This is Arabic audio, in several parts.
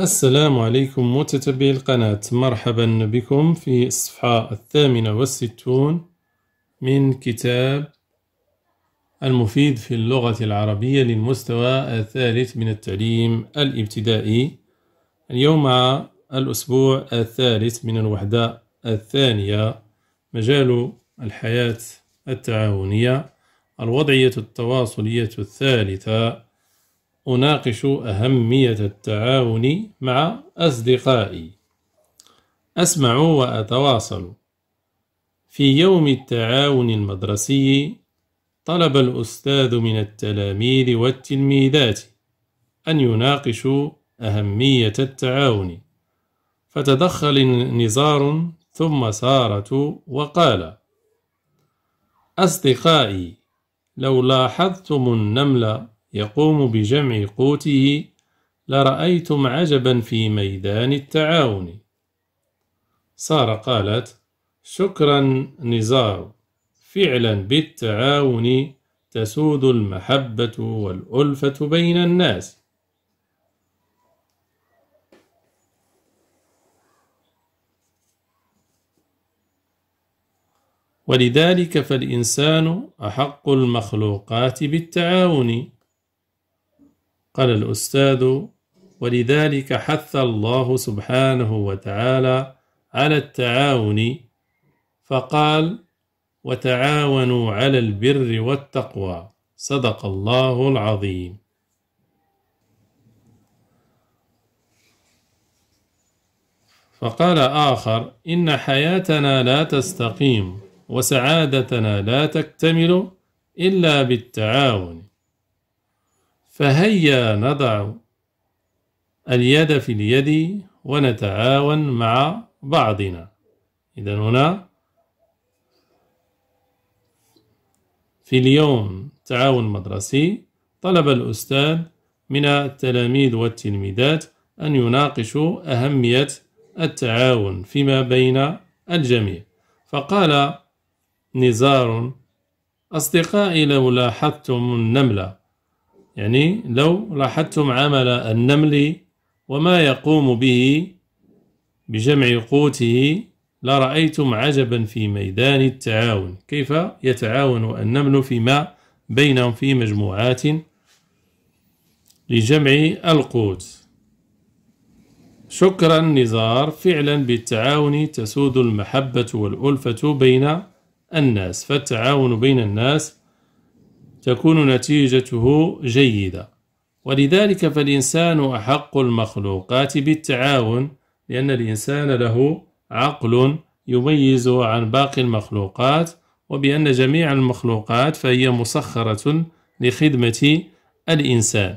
السلام عليكم متتبعي القناة مرحبا بكم في الصفحة الثامنة والستون من كتاب المفيد في اللغة العربية للمستوى الثالث من التعليم الابتدائي اليوم مع الأسبوع الثالث من الوحدة الثانية مجال الحياة التعاونية الوضعية التواصلية الثالثة أناقش أهمية التعاون مع أصدقائي أسمع وأتواصل في يوم التعاون المدرسي طلب الأستاذ من التلاميذ والتلميذات أن يناقشوا أهمية التعاون فتدخل نزار ثم سارة وقال أصدقائي لو لاحظتم النمل يقوم بجمع قوته لرأيتم عجبا في ميدان التعاون سارة قالت شكرا نزار فعلا بالتعاون تسود المحبة والألفة بين الناس ولذلك فالإنسان أحق المخلوقات بالتعاون قال الأستاذ ولذلك حث الله سبحانه وتعالى على التعاون فقال وتعاونوا على البر والتقوى صدق الله العظيم فقال آخر إن حياتنا لا تستقيم وسعادتنا لا تكتمل إلا بالتعاون فهيا نضع اليد في اليد ونتعاون مع بعضنا إذا هنا في اليوم تعاون مدرسي طلب الأستاذ من التلاميذ والتلميذات أن يناقشوا أهمية التعاون فيما بين الجميع فقال نزار أصدقائي لو لاحظتم النملة يعني لو لاحظتم عمل النمل وما يقوم به بجمع قوته لرأيتم عجبا في ميدان التعاون كيف يتعاون النمل فيما بينهم في مجموعات لجمع القوت شكرا نزار فعلا بالتعاون تسود المحبة والألفة بين الناس فالتعاون بين الناس تكون نتيجته جيدة ولذلك فالإنسان أحق المخلوقات بالتعاون لأن الإنسان له عقل يميزه عن باقي المخلوقات وبأن جميع المخلوقات فهي مسخرة لخدمة الإنسان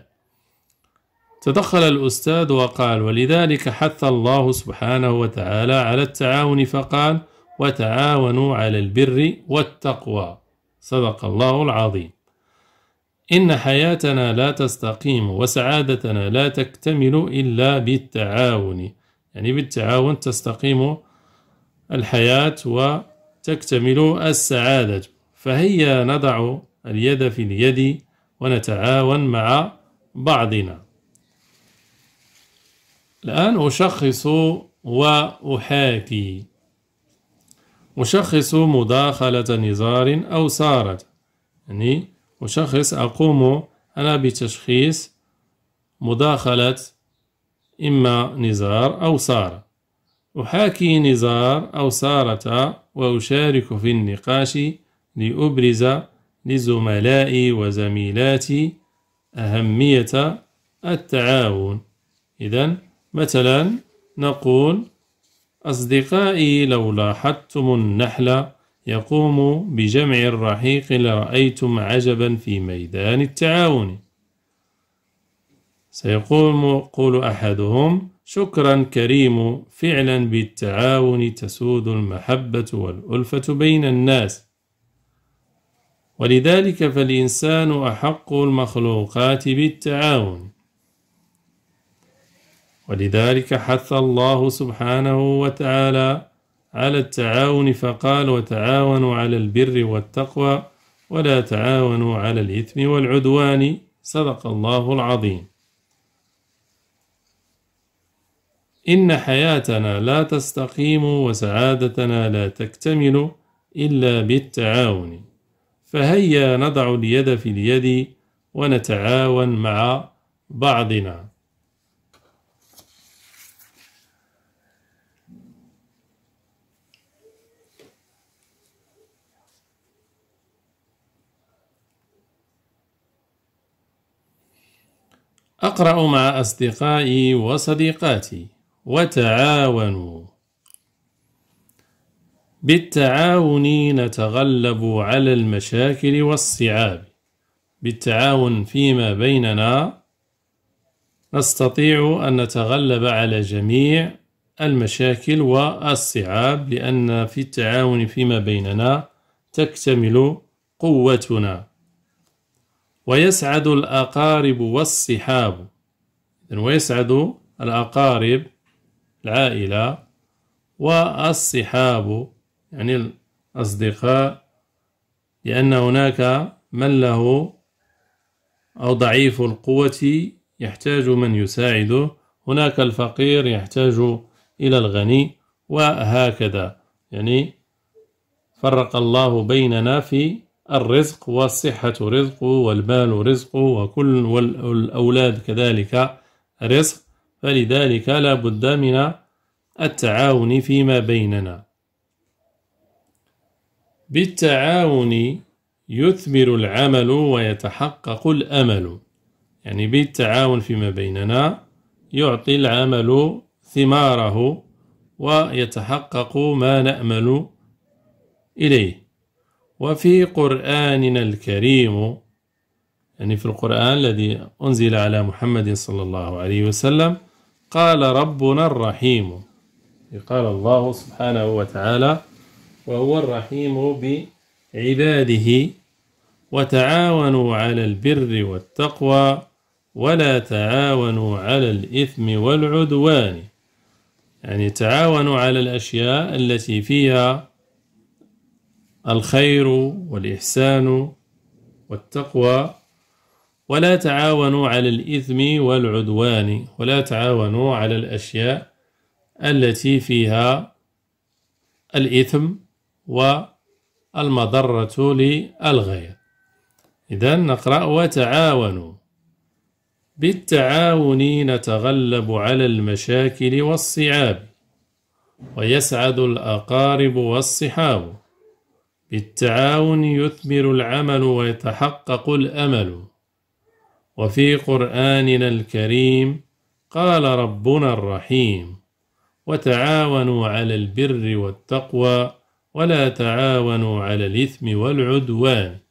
تدخل الأستاذ وقال ولذلك حث الله سبحانه وتعالى على التعاون فقال وتعاونوا على البر والتقوى صدق الله العظيم إن حياتنا لا تستقيم وسعادتنا لا تكتمل إلا بالتعاون يعني بالتعاون تستقيم الحياة وتكتمل السعادة فهيا نضع اليد في اليد ونتعاون مع بعضنا الآن أشخص وأحاكي أشخص مداخلة نزار أو سارة يعني أشخص أقوم أنا بتشخيص مداخلة إما نزار أو سارة أحاكي نزار أو سارة وأشارك في النقاش لأبرز لزملائي وزميلاتي أهمية التعاون إذا مثلا نقول أصدقائي لو لاحظتم النحلة يقوم بجمع الرحيق لرأيتم عجبا في ميدان التعاون سيقوم قول أحدهم شكرا كريم فعلا بالتعاون تسود المحبة والألفة بين الناس ولذلك فالإنسان أحق المخلوقات بالتعاون ولذلك حث الله سبحانه وتعالى على التعاون فقال وتعاونوا على البر والتقوى ولا تعاونوا على الإثم والعدوان صدق الله العظيم إن حياتنا لا تستقيم وسعادتنا لا تكتمل إلا بالتعاون فهيا نضع اليد في اليد ونتعاون مع بعضنا أقرأ مع أصدقائي وصديقاتي وتعاونوا بالتعاون نتغلب على المشاكل والصعاب بالتعاون فيما بيننا نستطيع أن نتغلب على جميع المشاكل والصعاب لأن في التعاون فيما بيننا تكتمل قوتنا ويسعد الأقارب والصحاب ويسعد الأقارب العائلة والصحاب يعني الأصدقاء لأن هناك من له أو ضعيف القوة يحتاج من يساعده هناك الفقير يحتاج إلى الغني وهكذا يعني فرق الله بيننا في الرزق والصحة رزق والمال رزق وكل والأولاد كذلك رزق فلذلك لا بد من التعاون فيما بيننا بالتعاون يثمر العمل ويتحقق الأمل يعني بالتعاون فيما بيننا يعطي العمل ثماره ويتحقق ما نأمل إليه وفي قرآننا الكريم يعني في القرآن الذي أنزل على محمد صلى الله عليه وسلم قال ربنا الرحيم قال الله سبحانه وتعالى وهو الرحيم بعباده وتعاونوا على البر والتقوى ولا تعاونوا على الإثم والعدوان يعني تعاونوا على الأشياء التي فيها الخير والإحسان والتقوى ولا تعاونوا على الإثم والعدوان ولا تعاونوا على الأشياء التي فيها الإثم والمضرة للغير إذا نقرأ وتعاونوا بالتعاون نتغلب على المشاكل والصعاب ويسعد الأقارب والصحاب بالتعاون يثمر العمل ويتحقق الأمل وفي قرآننا الكريم قال ربنا الرحيم وتعاونوا على البر والتقوى ولا تعاونوا على الإثم والعدوان